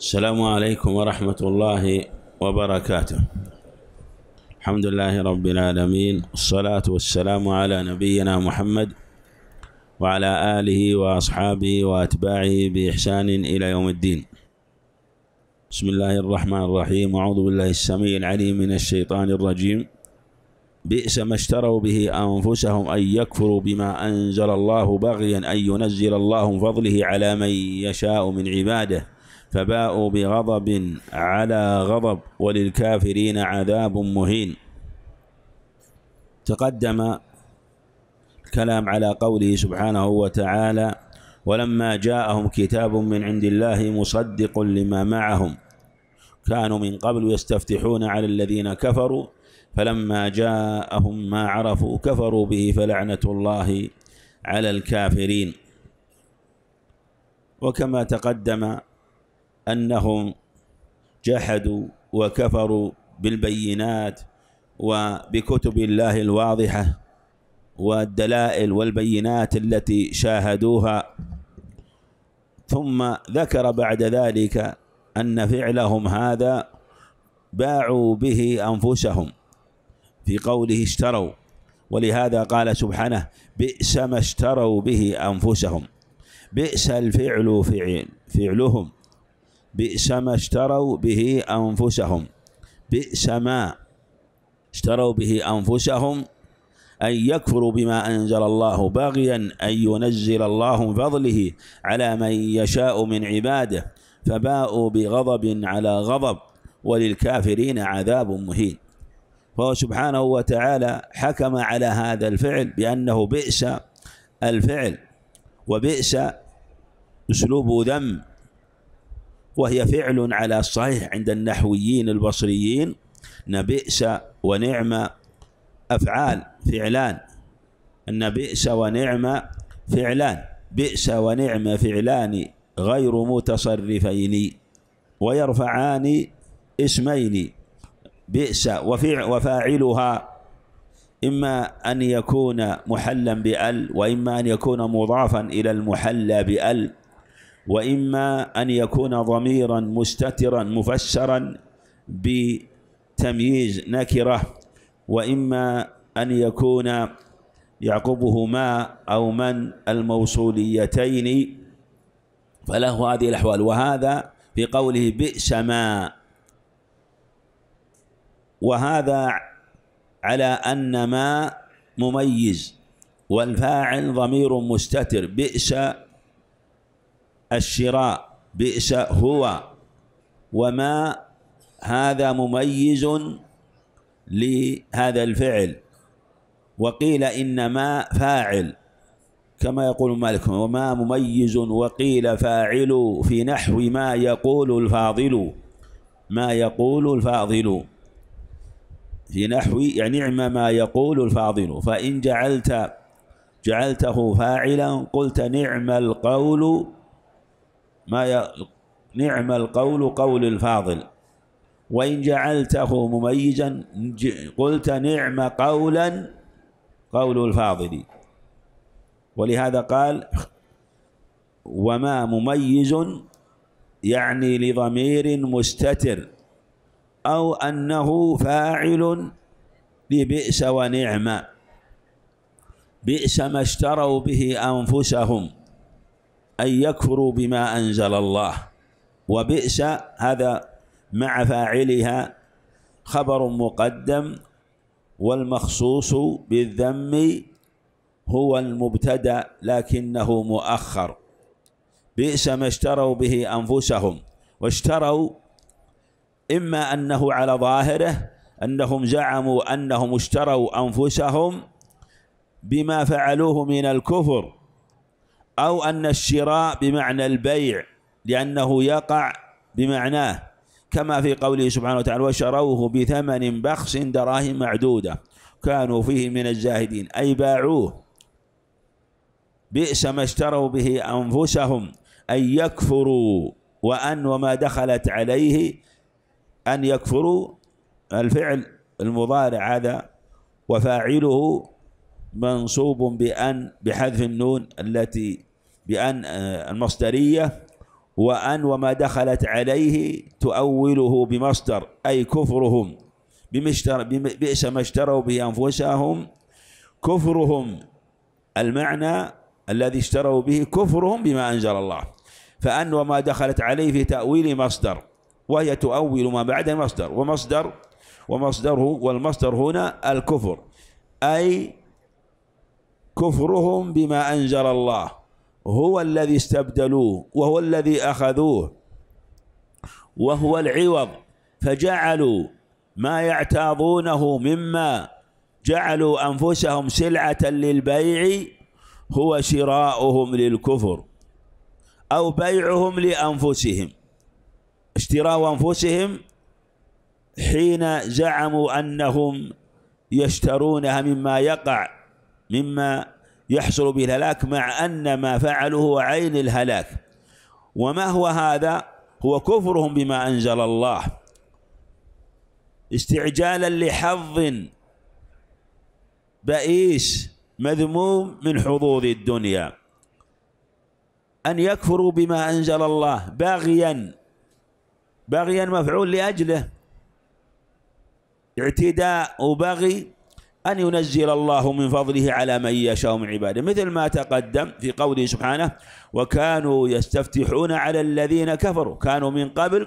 السلام عليكم ورحمة الله وبركاته الحمد لله رب العالمين الصلاة والسلام على نبينا محمد وعلى آله وأصحابه وأتباعه بإحسان إلى يوم الدين بسم الله الرحمن الرحيم أعوذ بالله السميع العليم من الشيطان الرجيم بئس ما اشتروا به أنفسهم أن يكفروا بما أنزل الله بغيا أن ينزل الله فضله على من يشاء من عباده فباءوا بغضب على غضب وللكافرين عذاب مهين تقدم الكلام على قوله سبحانه وتعالى ولما جاءهم كتاب من عند الله مصدق لما معهم كانوا من قبل يستفتحون على الذين كفروا فلما جاءهم ما عرفوا كفروا به فلعنة الله على الكافرين وكما تقدم أنهم جحدوا وكفروا بالبينات وبكتب الله الواضحة والدلائل والبينات التي شاهدوها ثم ذكر بعد ذلك أن فعلهم هذا باعوا به أنفسهم في قوله اشتروا ولهذا قال سبحانه بئس ما اشتروا به أنفسهم بئس الفعل فعل فعلهم بئس ما اشتروا به أنفسهم بئس ما اشتروا به أنفسهم أن يكفروا بما أنزل الله باغيا أن ينزل الله من فضله على من يشاء من عباده فباءوا بغضب على غضب وللكافرين عذاب مهين فهو سبحانه وتعالى حكم على هذا الفعل بأنه بئس الفعل وبئس أسلوب ذم وهي فعل على الصحيح عند النحويين البصريين نبئس ونعم أفعال فعلان أن بئس ونعم فعلان بئس ونعم فعلان غير متصرفين ويرفعان اسمين بئس وفاعلها إما أن يكون محلا بأل وإما أن يكون مضافا إلى المحلى بأل وإما أن يكون ضميرا مستترا مفسرا بتمييز نكرة وإما أن يكون يعقبه ما أو من الموصوليتين فله هذه الأحوال وهذا في قوله بئس ما وهذا على أن ما مميز والفاعل ضمير مستتر بئس الشراء بئس هو وما هذا مميز لهذا الفعل وقيل إن ما فاعل كما يقول مالك وما مميز وقيل فاعل في نحو ما يقول الفاضل ما يقول الفاضل في نحو يعني نعم ما يقول الفاضل فإن جعلت جعلته فاعلا قلت نعم القول ما ي... نعم القول قول الفاضل وإن جعلته مميزا قلت نعم قولا قول الفاضل ولهذا قال وما مميز يعني لضمير مستتر أو أنه فاعل لبئس ونعم بئس ما اشتروا به أنفسهم أن يكفروا بما أنزل الله وبئس هذا مع فاعلها خبر مقدم والمخصوص بالذم هو المبتدا لكنه مؤخر بئس ما اشتروا به انفسهم واشتروا اما انه على ظاهره انهم زعموا انهم اشتروا انفسهم بما فعلوه من الكفر أو أن الشراء بمعنى البيع لأنه يقع بمعناه كما في قوله سبحانه وتعالى وشروه بثمن بخس دراهم معدودة كانوا فيه من الزاهدين أي باعوه بئس ما اشتروا به أنفسهم أن يكفروا وأن وما دخلت عليه أن يكفروا الفعل المضارع هذا وفاعله منصوب بأن بحذف النون التي بأن آه، المصدرية وأن وما دخلت عليه تؤوله بمصدر أي كفرهم بئس ما اشتروا به أنفسهم كفرهم المعنى الذي اشتروا به كفرهم بما أنزل الله فأن وما دخلت عليه في تأويل مصدر وهي تؤول ما بعد المصدر ومصدر ومصدره والمصدر هنا الكفر أي كفرهم بما أنزل الله هو الذي استبدلوه وهو الذي أخذوه وهو العوض فجعلوا ما يعتاضونه مما جعلوا أنفسهم سلعة للبيع هو شراؤهم للكفر أو بيعهم لأنفسهم اشتراء أنفسهم حين زعموا أنهم يشترونها مما يقع مما يحصل به الهلاك مع أن ما هو عين الهلاك وما هو هذا هو كفرهم بما أنزل الله استعجالا لحظ بئيس مذموم من حظوظ الدنيا أن يكفروا بما أنزل الله باغيا باغيا مفعول لأجله اعتداء وبغي أن ينزل الله من فضله على من يشاء من عباده مثل ما تقدم في قوله سبحانه وكانوا يستفتحون على الذين كفروا كانوا من قبل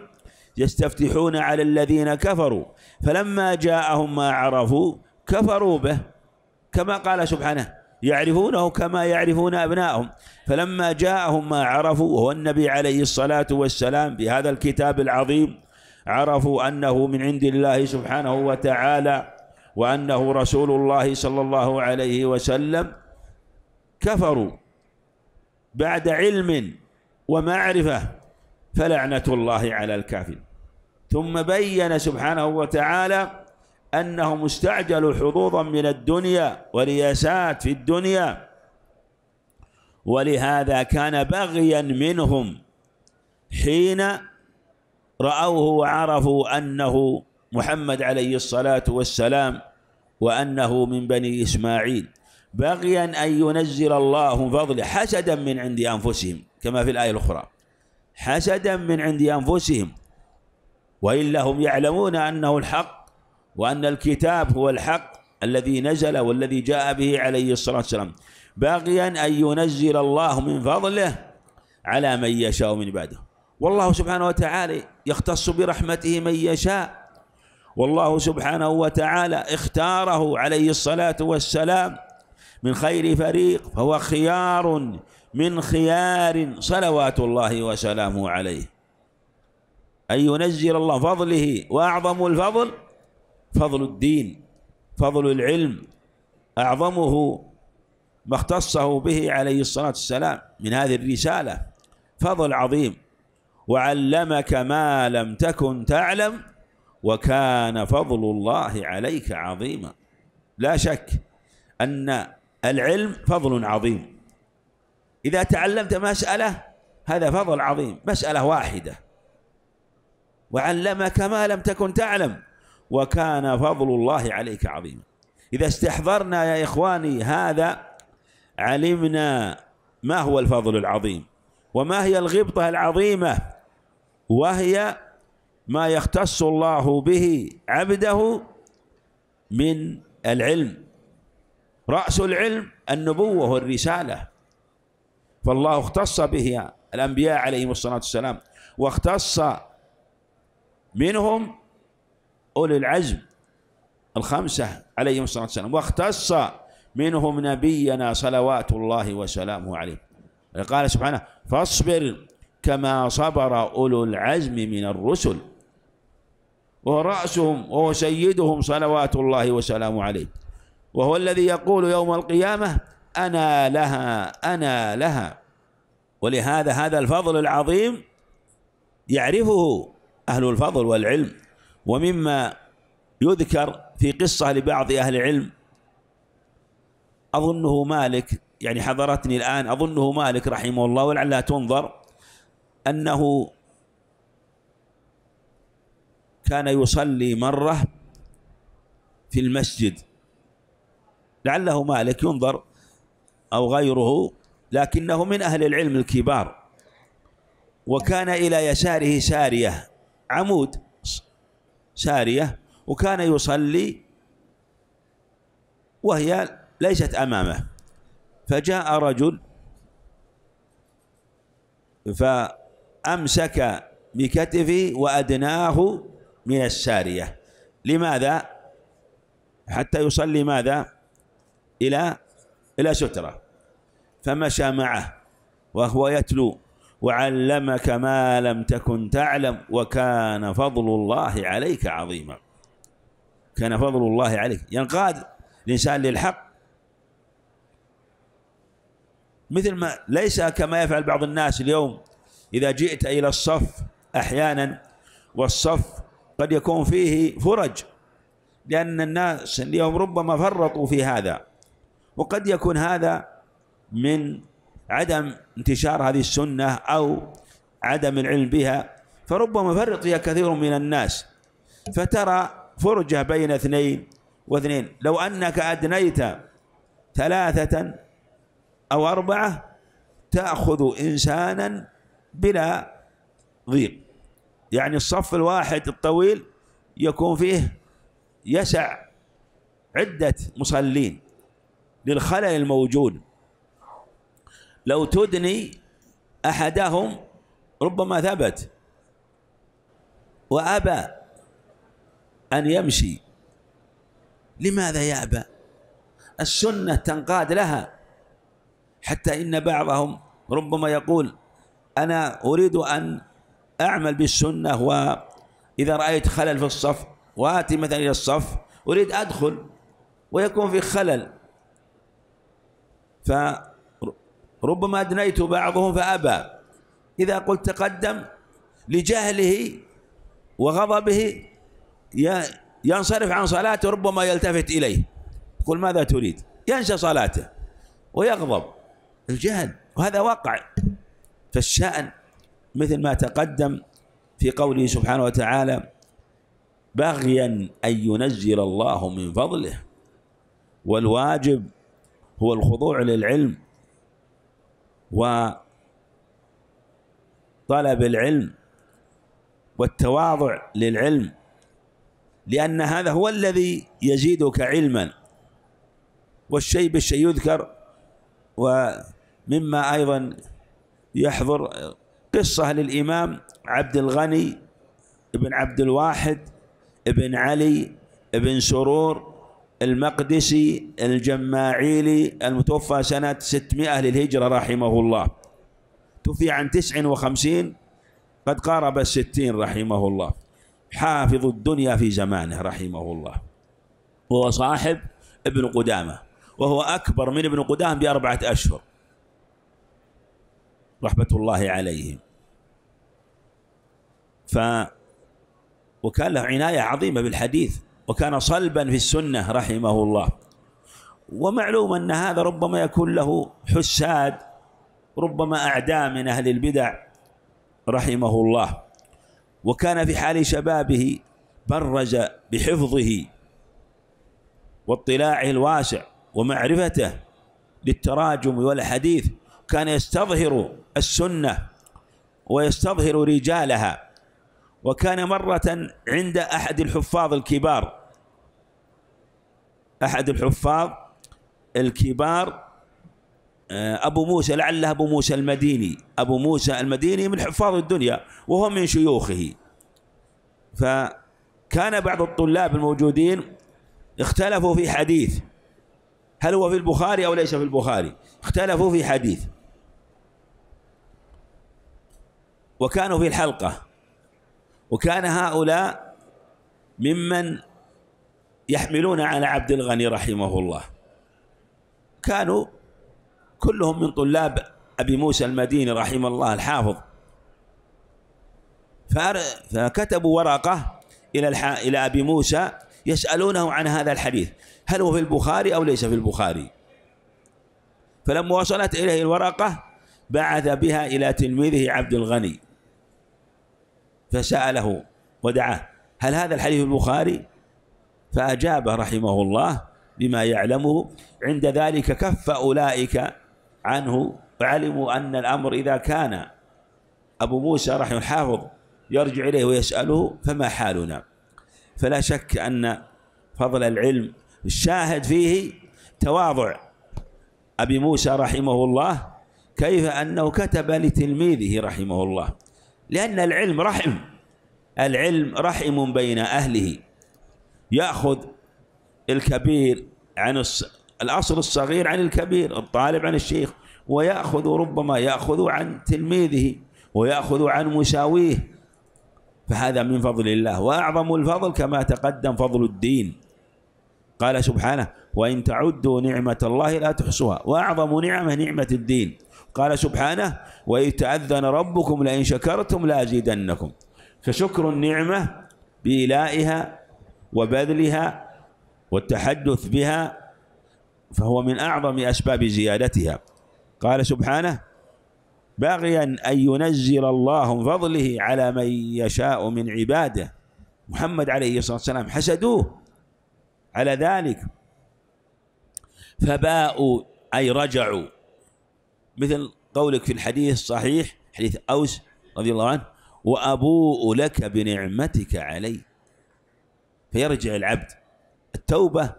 يستفتحون على الذين كفروا فلما جاءهم ما عرفوا كفروا به كما قال سبحانه يعرفونه كما يعرفون أبنائهم فلما جاءهم ما عرفوا وهو النبي عليه الصلاة والسلام بهذا الكتاب العظيم عرفوا أنه من عند الله سبحانه وتعالى وأنه رسول الله صلى الله عليه وسلم كفروا بعد علم ومعرفة فلعنة الله على الكافر ثم بين سبحانه وتعالى أنهم استعجلوا حظوظا من الدنيا ورياسات في الدنيا ولهذا كان بغيا منهم حين رأوه وعرفوا أنه محمد عليه الصلاة والسلام وأنه من بني إسماعيل بغيا أن ينزل الله فضله حسدا من عند أنفسهم كما في الآية الأخرى حسدا من عند أنفسهم وإلا هم يعلمون أنه الحق وأن الكتاب هو الحق الذي نزل والذي جاء به عليه الصلاة والسلام باغيا أن ينزل الله من فضله على من يشاء من عباده والله سبحانه وتعالى يختص برحمته من يشاء والله سبحانه وتعالى اختاره عليه الصلاة والسلام من خير فريق فهو خيار من خيار صلوات الله وسلامه عليه أن ينزل الله فضله وأعظم الفضل فضل الدين فضل العلم أعظمه ما اختصه به عليه الصلاة والسلام من هذه الرسالة فضل عظيم وعلمك ما لم تكن تعلم وكان فضل الله عليك عظيما لا شك أن العلم فضل عظيم إذا تعلمت مسألة هذا فضل عظيم مسألة واحدة وعلمك ما لم تكن تعلم وكان فضل الله عليك عظيما إذا استحضرنا يا إخواني هذا علمنا ما هو الفضل العظيم وما هي الغبطة العظيمة وهي ما يختص الله به عبده من العلم رأس العلم النبوة والرسالة فالله اختص به الأنبياء عليهم الصلاة والسلام واختص منهم أولي العزم الخمسة عليهم الصلاة والسلام واختص منهم نبينا صلوات الله وسلامه عليه قال سبحانه فاصبر كما صبر أولو العزم من الرسل وهو رأسهم وهو سيدهم صلوات الله وسلامه عليه وهو الذي يقول يوم القيامة أنا لها أنا لها ولهذا هذا الفضل العظيم يعرفه أهل الفضل والعلم ومما يذكر في قصة لبعض أهل العلم أظنه مالك يعني حضرتني الآن أظنه مالك رحمه الله ولعلها تنظر أنه كان يصلي مرة في المسجد لعله مالك ينظر أو غيره لكنه من أهل العلم الكبار وكان إلى يساره سارية عمود سارية وكان يصلي وهي ليست أمامه فجاء رجل فأمسك بكتفه وأدناه من السارية لماذا حتى يصلي ماذا إلى إلى سترة فمشى معه وهو يتلو وعلمك ما لم تكن تعلم وكان فضل الله عليك عظيما كان فضل الله عليك ينقاد الإنسان للحق مثل ما ليس كما يفعل بعض الناس اليوم إذا جئت إلى الصف أحيانا والصف قد يكون فيه فرج لأن الناس اليوم ربما فرطوا في هذا وقد يكون هذا من عدم انتشار هذه السنة أو عدم العلم بها فربما فرط فيها كثير من الناس فترى فرجة بين اثنين واثنين لو أنك أدنيت ثلاثة أو أربعة تأخذ إنسانا بلا ضيق يعني الصف الواحد الطويل يكون فيه يسع عدة مصلين للخلل الموجود لو تدني أحدهم ربما ثبت وأبى أن يمشي لماذا يأبى السنة تنقاد لها حتى إن بعضهم ربما يقول أنا أريد أن أعمل بالسنة وإذا رأيت خلل في الصف وآتي مثلا إلى الصف أريد أدخل ويكون في خلل فربما أدنيت بعضهم فأبى إذا قلت تقدم لجهله وغضبه ينصرف عن صلاته ربما يلتفت إليه يقول ماذا تريد ينسى صلاته ويغضب الجهل وهذا واقع فالشأن مثل ما تقدم في قوله سبحانه وتعالى بغيا أن ينزل الله من فضله والواجب هو الخضوع للعلم وطلب العلم والتواضع للعلم لأن هذا هو الذي يزيدك علما والشيء بالشيء يذكر ومما أيضا يحضر قصة للإمام عبد الغني بن عبد الواحد بن علي بن سرور المقدسي الجماعيلي المتوفى سنة 600 للهجرة رحمه الله توفي عن 59 قد قارب الستين رحمه الله حافظ الدنيا في زمانه رحمه الله وهو صاحب ابن قدامة وهو أكبر من ابن قدامة بأربعة أشهر رحمة الله عليهم ف وكان له عناية عظيمة بالحديث وكان صلبا في السنة رحمه الله ومعلوم أن هذا ربما يكون له حساد ربما أعداء من أهل البدع رحمه الله وكان في حال شبابه برز بحفظه واطلاعه الواسع ومعرفته للتراجم والحديث كان يستظهر السنة ويستظهر رجالها وكان مرة عند أحد الحفاظ الكبار أحد الحفاظ الكبار آه، أبو موسى لعله أبو موسى المديني أبو موسى المديني من حفاظ الدنيا وهم من شيوخه فكان بعض الطلاب الموجودين اختلفوا في حديث هل هو في البخاري أو ليس في البخاري اختلفوا في حديث وكانوا في الحلقة وكان هؤلاء ممن يحملون على عبد الغني رحمه الله كانوا كلهم من طلاب أبي موسى المديني رحمه الله الحافظ فكتبوا ورقة إلى إلى أبي موسى يسألونه عن هذا الحديث هل هو في البخاري أو ليس في البخاري فلما وصلت إليه الورقة بعث بها إلى تلميذه عبد الغني فسأله ودعاه هل هذا الحديث البخاري فأجاب رحمه الله بما يعلمه عند ذلك كف أولئك عنه وعلموا أن الأمر إذا كان أبو موسى رحمه الحافظ يرجع إليه ويسأله فما حالنا فلا شك أن فضل العلم الشاهد فيه تواضع أبي موسى رحمه الله كيف أنه كتب لتلميذه رحمه الله لأن العلم رحم العلم رحم بين أهله يأخذ الكبير عن الأصل الصغير عن الكبير الطالب عن الشيخ ويأخذ ربما يأخذ عن تلميذه ويأخذ عن مساويه فهذا من فضل الله وأعظم الفضل كما تقدم فضل الدين قال سبحانه وإن تعدوا نعمة الله لا تحصوها وأعظم نعمة نعمة الدين قال سبحانه وإذ تأذن ربكم لئن شكرتم لأزيدنكم فشكر النعمة بإلائها وبذلها والتحدث بها فهو من أعظم أسباب زيادتها قال سبحانه باغيا أن ينزل الله من فضله على من يشاء من عباده محمد عليه الصلاة والسلام حسدوه على ذلك فباءوا أي رجعوا مثل قولك في الحديث الصحيح حديث أوس رضي الله عنه وأبوء لك بنعمتك علي فيرجع العبد التوبة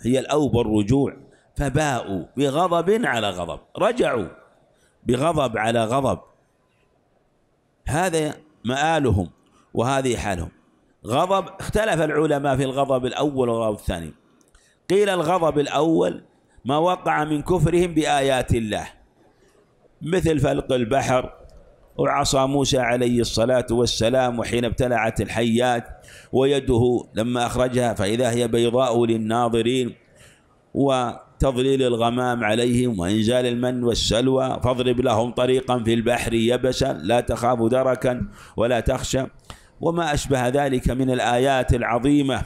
هي الأوبة الرجوع فباءوا بغضب على غضب رجعوا بغضب على غضب هذا مآلهم وهذه حالهم غضب اختلف العلماء في الغضب الأول والغضب الثاني قيل الغضب الأول ما وقع من كفرهم بآيات الله مثل فلق البحر وعصا موسى عليه الصلاة والسلام وحين ابتلعت الحيات ويده لما أخرجها فإذا هي بيضاء للناظرين وتظليل الغمام عليهم وإنزال المن والسلوى فاضرب لهم طريقا في البحر يبسا لا تخاف دركا ولا تخشى وما أشبه ذلك من الآيات العظيمة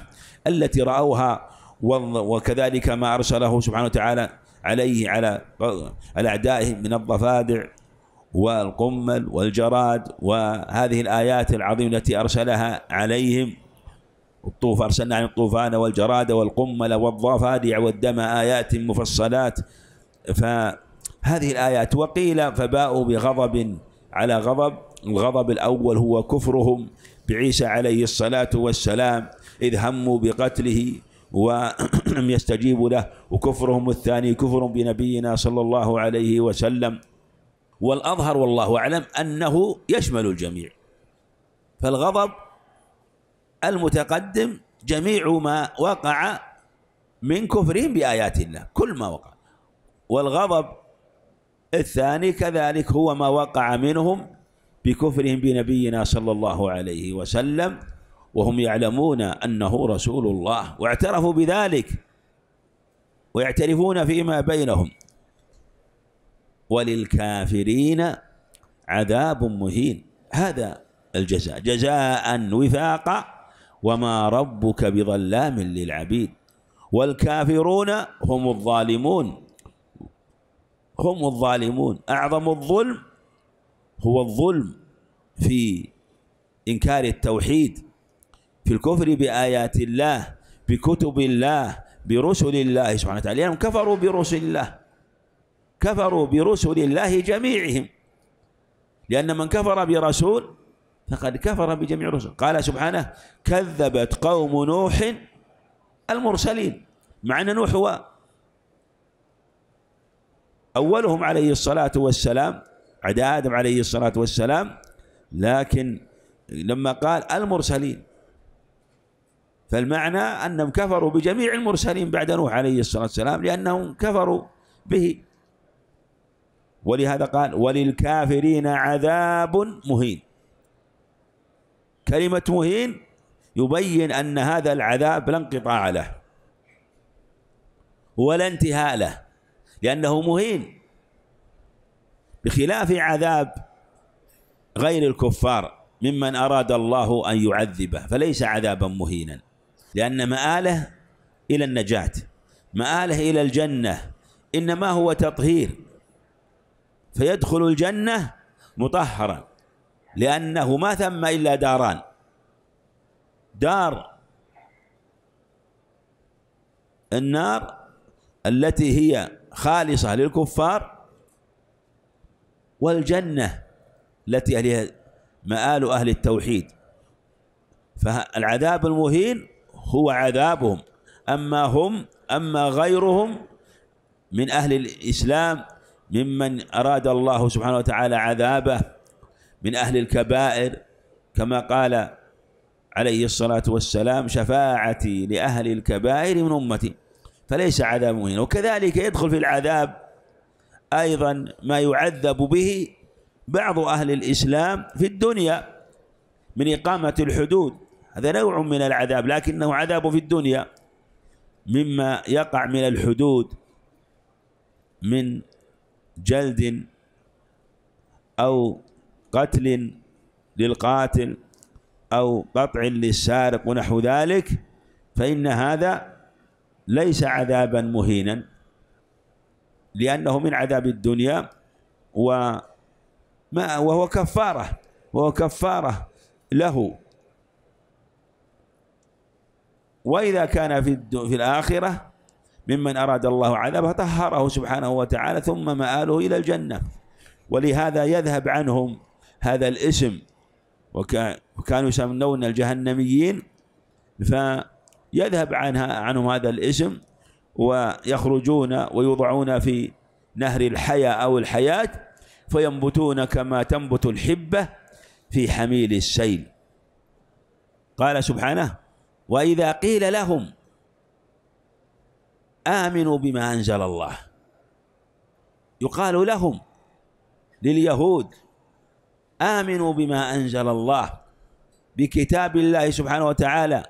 التي رأوها وكذلك ما أرسله سبحانه وتعالى عليه على على أعدائهم من الضفادع والقمل والجراد وهذه الآيات العظيمة التي أرسلها عليهم الطوف أرسلنا عن الطوفان والجراد والقمل والضفادع والدم آيات مفصلات فهذه الآيات وقيل فباءوا بغضب على غضب الغضب الأول هو كفرهم بعيسى عليه الصلاة والسلام إذ هموا بقتله و لم يستجيبوا له وكفرهم الثاني كفر بنبينا صلى الله عليه وسلم والأظهر والله أعلم أنه يشمل الجميع فالغضب المتقدم جميع ما وقع من كفرهم بآيات الله كل ما وقع والغضب الثاني كذلك هو ما وقع منهم بكفرهم بنبينا صلى الله عليه وسلم وهم يعلمون أنه رسول الله واعترفوا بذلك ويعترفون فيما بينهم وللكافرين عذاب مهين هذا الجزاء جزاء وفاقا وما ربك بظلام للعبيد والكافرون هم الظالمون هم الظالمون أعظم الظلم هو الظلم في إنكار التوحيد في الكفر بآيات الله بكتب الله برسل الله سبحانه وتعالى لأنهم كفروا برسل الله كفروا برسل الله جميعهم لأن من كفر برسول فقد كفر بجميع الرسل قال سبحانه كذبت قوم نوح المرسلين مع أن نوح هو أولهم عليه الصلاة والسلام عدا آدم عليه الصلاة والسلام لكن لما قال المرسلين فالمعنى أنهم كفروا بجميع المرسلين بعد نوح عليه الصلاة والسلام لأنهم كفروا به ولهذا قال وللكافرين عذاب مهين كلمة مهين يبين أن هذا العذاب لا انقطاع له ولا انتهاء له لأنه مهين بخلاف عذاب غير الكفار ممن أراد الله أن يعذبه فليس عذابا مهينا لأن مآله إلى النجاة مآله إلى الجنة إنما هو تطهير فيدخل الجنة مطهرا لأنه ما ثم إلا داران دار النار التي هي خالصة للكفار والجنة التي أهلها مآل أهل التوحيد فالعذاب المهين هو عذابهم أما هم أما غيرهم من أهل الإسلام ممن أراد الله سبحانه وتعالى عذابه من أهل الكبائر كما قال عليه الصلاة والسلام شفاعتي لأهل الكبائر من أمتي فليس عذاب مهين وكذلك يدخل في العذاب أيضا ما يعذب به بعض أهل الإسلام في الدنيا من إقامة الحدود هذا نوع من العذاب لكنه عذاب في الدنيا مما يقع من الحدود من جلد أو قتل للقاتل أو قطع للسارق ونحو ذلك فإن هذا ليس عذابا مهينا لأنه من عذاب الدنيا وما وهو كفارة وهو كفارة له وإذا كان في, في الآخرة ممن أراد الله عذابه طهره سبحانه وتعالى ثم مآله إلى الجنة ولهذا يذهب عنهم هذا الاسم وكانوا يسمون الجهنميين فيذهب عنها عنهم هذا الاسم ويخرجون ويوضعون في نهر الحياة أو الحياة فينبتون كما تنبت الحبة في حميل السيل قال سبحانه وإذا قيل لهم آمنوا بما أنزل الله يقال لهم لليهود آمنوا بما أنزل الله بكتاب الله سبحانه وتعالى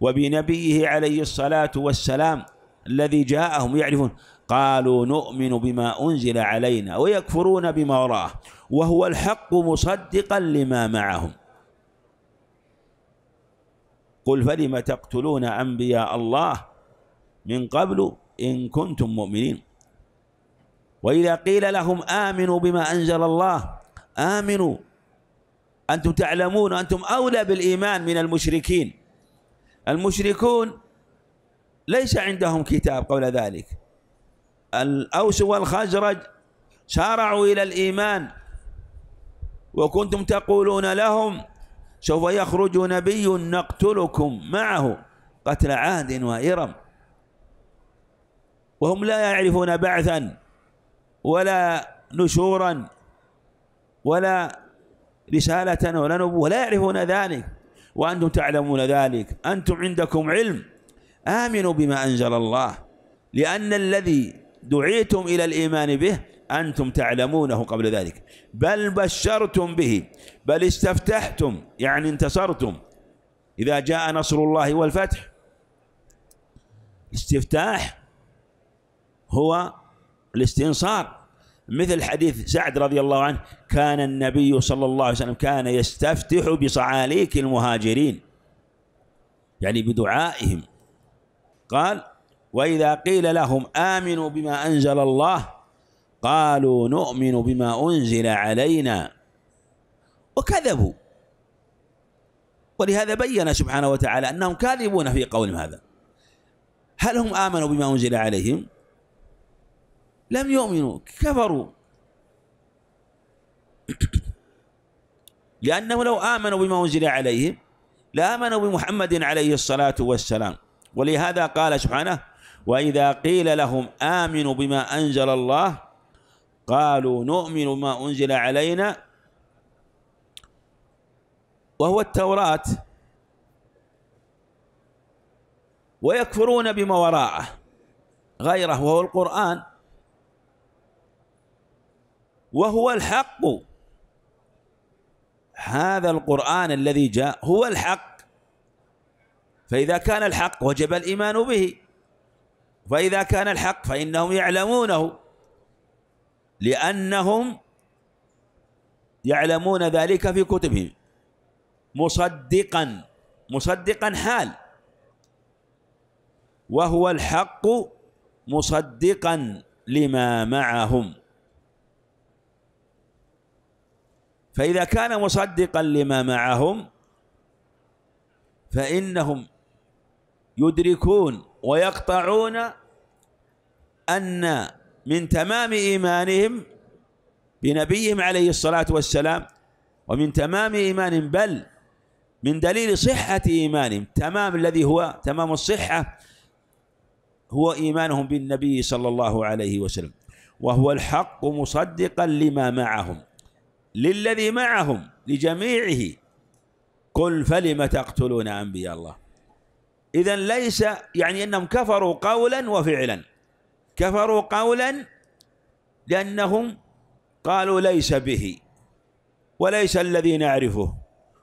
وبنبيه عليه الصلاة والسلام الذي جاءهم يعرفون قالوا نؤمن بما أنزل علينا ويكفرون بما وراه وهو الحق مصدقا لما معهم قل فلم تقتلون أنبياء الله من قبل إن كنتم مؤمنين وإذا قيل لهم آمنوا بما أنزل الله آمنوا أنتم تعلمون أنتم أولى بالإيمان من المشركين المشركون ليس عندهم كتاب قبل ذلك الأوس والخزرج سارعوا إلى الإيمان وكنتم تقولون لهم سوف يخرج نبي نقتلكم معه قتل عاد وإرم وهم لا يعرفون بعثا ولا نشورا ولا رسالة ولا نبوة لا يعرفون ذلك وأنتم تعلمون ذلك أنتم عندكم علم آمنوا بما أنزل الله لأن الذي دعيتم إلى الإيمان به أنتم تعلمونه قبل ذلك بل بشرتم به بل استفتحتم يعني انتصرتم إذا جاء نصر الله والفتح استفتاح هو الاستنصار مثل حديث سعد رضي الله عنه كان النبي صلى الله عليه وسلم كان يستفتح بصعاليك المهاجرين يعني بدعائهم قال وإذا قيل لهم آمنوا بما أنزل الله قالوا نؤمن بما أنزل علينا وكذبوا ولهذا بين سبحانه وتعالى أنهم كاذبون في قولهم هذا هل هم آمنوا بما أنزل عليهم؟ لم يؤمنوا كفروا لأنه لو آمنوا بما أنزل عليهم لآمنوا بمحمد عليه الصلاة والسلام ولهذا قال سبحانه وإذا قيل لهم آمنوا بما أنزل الله قالوا نؤمن ما أنزل علينا وهو التوراة ويكفرون بما وراءه غيره وهو القرآن وهو الحق هذا القرآن الذي جاء هو الحق فإذا كان الحق وجب الإيمان به فإذا كان الحق فإنهم يعلمونه لأنهم يعلمون ذلك في كتبهم مصدقا مصدقا حال وهو الحق مصدقا لما معهم فإذا كان مصدقا لما معهم فإنهم يدركون ويقطعون أن من تمام إيمانهم بنبيهم عليه الصلاة والسلام ومن تمام إيمانهم بل من دليل صحة إيمانهم تمام الذي هو تمام الصحة هو إيمانهم بالنبي صلى الله عليه وسلم وهو الحق مصدقا لما معهم للذي معهم لجميعه قل فلم تقتلون أنبياء الله إذا ليس يعني أنهم كفروا قولا وفعلا كفروا قولا لأنهم قالوا ليس به وليس الذي نعرفه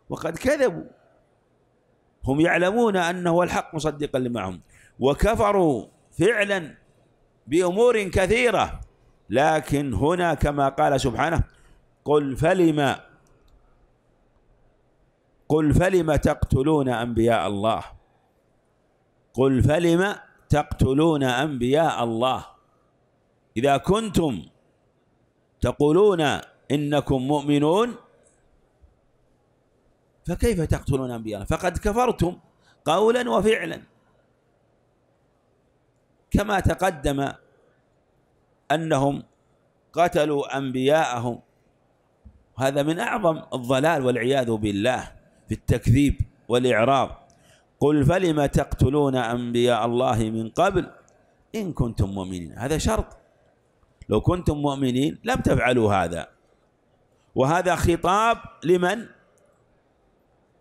وقد كذبوا هم يعلمون أنه الحق مصدقا لمعهم وكفروا فعلا بأمور كثيرة لكن هنا كما قال سبحانه قل فلم قل فلم تقتلون أنبياء الله قل فلم تقتلون أنبياء الله إذا كنتم تقولون إنكم مؤمنون فكيف تقتلون أنبياء الله فقد كفرتم قولا وفعلا كما تقدم أنهم قتلوا أنبياءهم هذا من أعظم الضلال والعياذ بالله في التكذيب والإعراض قل فلم تقتلون أنبياء الله من قبل إن كنتم مؤمنين هذا شرط لو كنتم مؤمنين لم تفعلوا هذا وهذا خطاب لمن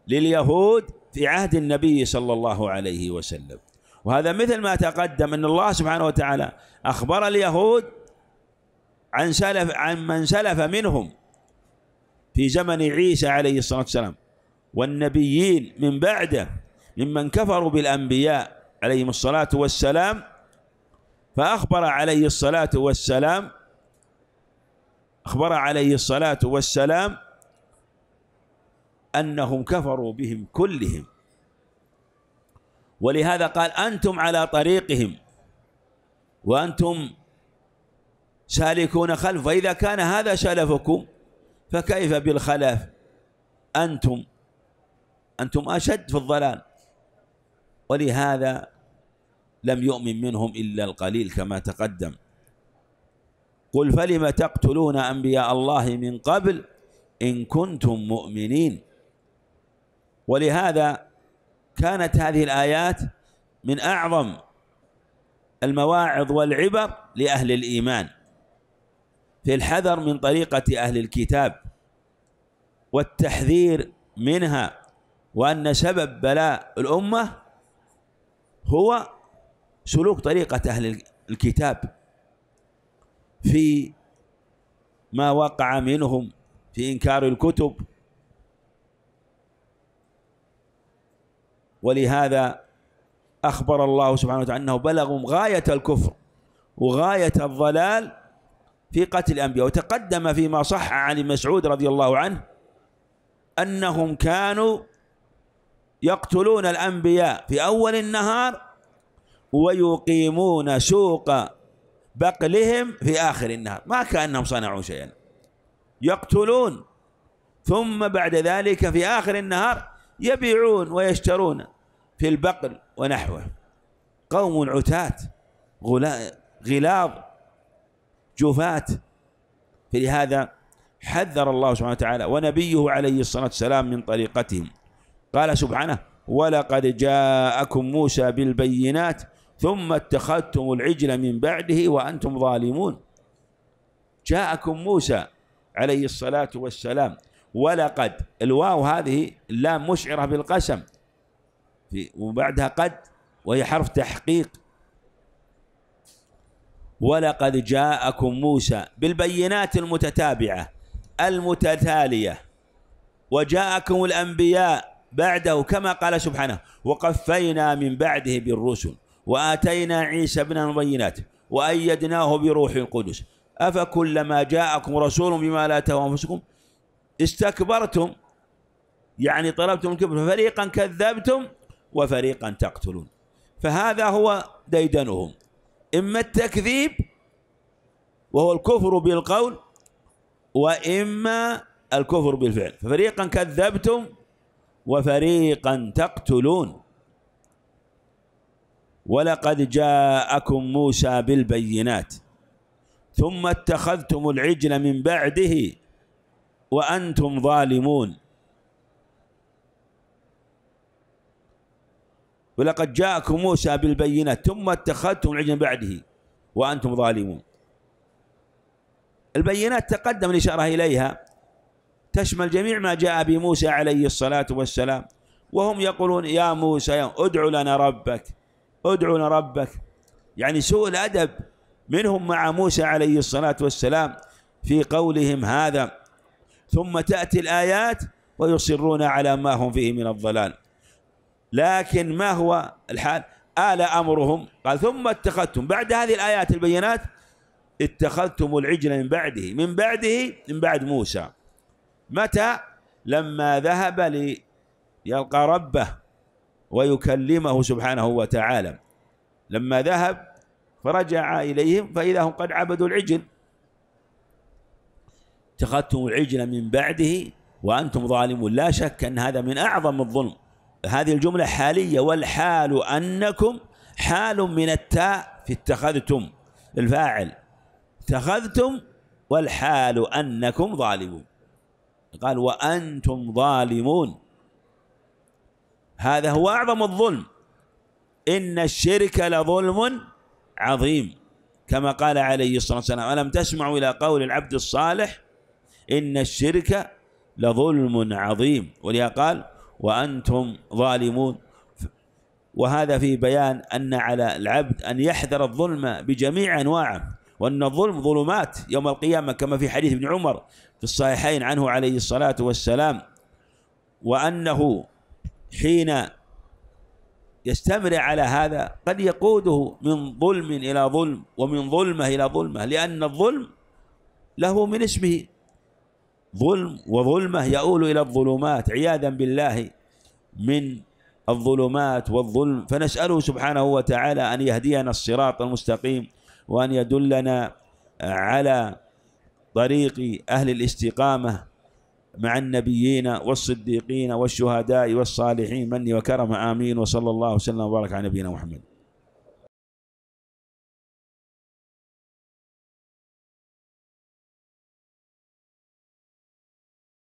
لليهود في عهد النبي صلى الله عليه وسلم وهذا مثل ما تقدم ان الله سبحانه وتعالى اخبر اليهود عن سلف عن من سلف منهم في زمن عيسى عليه الصلاه والسلام والنبيين من بعده ممن كفروا بالأنبياء عليهم الصلاة والسلام فأخبر عليه الصلاة والسلام أخبر عليه الصلاة والسلام أنهم كفروا بهم كلهم ولهذا قال أنتم على طريقهم وأنتم سالكون خلف فإذا كان هذا سلفكم فكيف بالخلف أنتم أنتم أشد في الضلال ولهذا لم يؤمن منهم إلا القليل كما تقدم قل فلم تقتلون أنبياء الله من قبل إن كنتم مؤمنين ولهذا كانت هذه الآيات من أعظم المواعظ والعبر لأهل الإيمان في الحذر من طريقة أهل الكتاب والتحذير منها وأن سبب بلاء الأمة هو سلوك طريقة أهل الكتاب في ما وقع منهم في إنكار الكتب ولهذا أخبر الله سبحانه وتعالى أنه بلغهم غاية الكفر وغاية الضلال في قتل الأنبياء وتقدم فيما صح عن مسعود رضي الله عنه أنهم كانوا يقتلون الأنبياء في أول النهار ويقيمون سوق بقلهم في آخر النهار ما كأنهم صنعوا شيئا يقتلون ثم بعد ذلك في آخر النهار يبيعون ويشترون في البقل ونحوه قوم عتاة غلاظ جفاة فلهذا حذر الله سبحانه وتعالى ونبيه عليه الصلاة والسلام من طريقتهم قال سبحانه ولقد جاءكم موسى بالبينات ثم اتخذتم العجل من بعده وأنتم ظالمون جاءكم موسى عليه الصلاة والسلام ولقد الواو هذه اللام مشعرة بالقسم وبعدها قد وهي حرف تحقيق ولقد جاءكم موسى بالبينات المتتابعة المتتالية وجاءكم الأنبياء بعده كما قال سبحانه وقفينا من بعده بالرسل وآتينا عيسى ابن المبينات وأيدناه بروح القدس أفكلما جاءكم رسول بما لا تهوى أنفسكم استكبرتم يعني طلبتم الكبر ففريقا كذبتم وفريقا تقتلون فهذا هو ديدنهم إما التكذيب وهو الكفر بالقول وإما الكفر بالفعل ففريقا كذبتم وفريقا تقتلون ولقد جاءكم موسى بالبينات ثم اتخذتم العجل من بعده وأنتم ظالمون ولقد جاءكم موسى بالبينات ثم اتخذتم العجل من بعده وأنتم ظالمون البينات تقدم الإشارة إليها تشمل جميع ما جاء بموسى عليه الصلاة والسلام وهم يقولون يا موسى ادعو ادع لنا ربك ادع لنا ربك يعني سوء الأدب منهم مع موسى عليه الصلاة والسلام في قولهم هذا ثم تأتي الآيات ويصرون على ما هم فيه من الضلال لكن ما هو الحال آل أمرهم قال ثم اتخذتم بعد هذه الآيات البينات اتخذتم العجل من بعده من بعده من بعد موسى متى لما ذهب ليلقى ربه ويكلمه سبحانه وتعالى لما ذهب فرجع إليهم فإذا هم قد عبدوا العجل اتخذتم العجل من بعده وأنتم ظالمون لا شك أن هذا من أعظم الظلم هذه الجملة حالية والحال أنكم حال من التاء في اتخذتم الفاعل اتخذتم والحال أنكم ظالمون قال وأنتم ظالمون هذا هو أعظم الظلم إن الشرك لظلم عظيم كما قال عليه الصلاة والسلام ألم تسمعوا إلى قول العبد الصالح إن الشرك لظلم عظيم ولهذا قال وأنتم ظالمون وهذا في بيان أن على العبد أن يحذر الظلم بجميع أنواعه وأن الظلم ظلمات يوم القيامة كما في حديث ابن عمر في الصحيحين عنه عليه الصلاة والسلام وأنه حين يستمر على هذا قد يقوده من ظلم إلى ظلم ومن ظلمة إلى ظلمة لأن الظلم له من اسمه ظلم وظلمة يؤول إلى الظلمات عياذا بالله من الظلمات والظلم فنسأله سبحانه وتعالى أن يهدينا الصراط المستقيم وأن يدلنا على طريق أهل الاستقامة مع النبيين والصديقين والشهداء والصالحين مني وكرم آمين وصلى الله وسلم وبارك على نبينا محمد